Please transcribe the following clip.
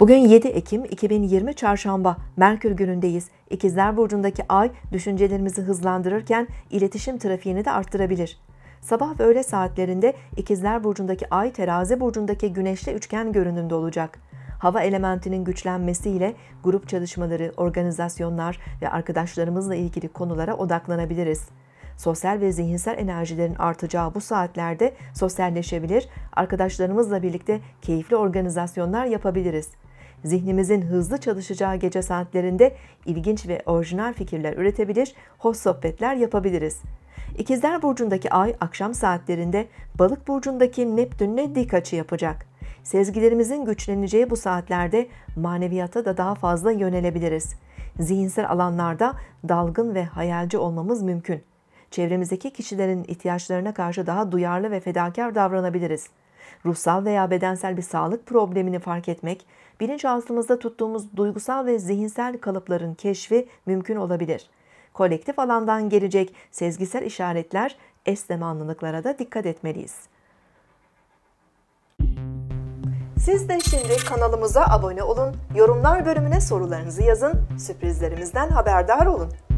Bugün 7 Ekim 2020 Çarşamba Merkür günündeyiz. İkizler burcundaki ay düşüncelerimizi hızlandırırken iletişim trafiğini de arttırabilir. Sabah ve öğle saatlerinde İkizler burcundaki ay Terazi burcundaki güneşle üçgen görünümde olacak. Hava elementinin güçlenmesiyle grup çalışmaları, organizasyonlar ve arkadaşlarımızla ilgili konulara odaklanabiliriz. Sosyal ve zihinsel enerjilerin artacağı bu saatlerde sosyalleşebilir, arkadaşlarımızla birlikte keyifli organizasyonlar yapabiliriz zihnimizin hızlı çalışacağı gece saatlerinde ilginç ve orijinal fikirler üretebilir, hoş sohbetler yapabiliriz. İkizler burcundaki ay akşam saatlerinde balık burcundaki Neptün'le dik açı yapacak. Sezgilerimizin güçleneceği bu saatlerde maneviyata da daha fazla yönelebiliriz. Zihinsel alanlarda dalgın ve hayalci olmamız mümkün. Çevremizdeki kişilerin ihtiyaçlarına karşı daha duyarlı ve fedakar davranabiliriz ruhsal veya bedensel bir sağlık problemini fark etmek, bilinçaltımızda tuttuğumuz duygusal ve zihinsel kalıpların keşfi mümkün olabilir. Kolektif alandan gelecek sezgisel işaretler, esnemanlılıklara da dikkat etmeliyiz. Siz de şimdi kanalımıza abone olun, yorumlar bölümüne sorularınızı yazın, sürprizlerimizden haberdar olun.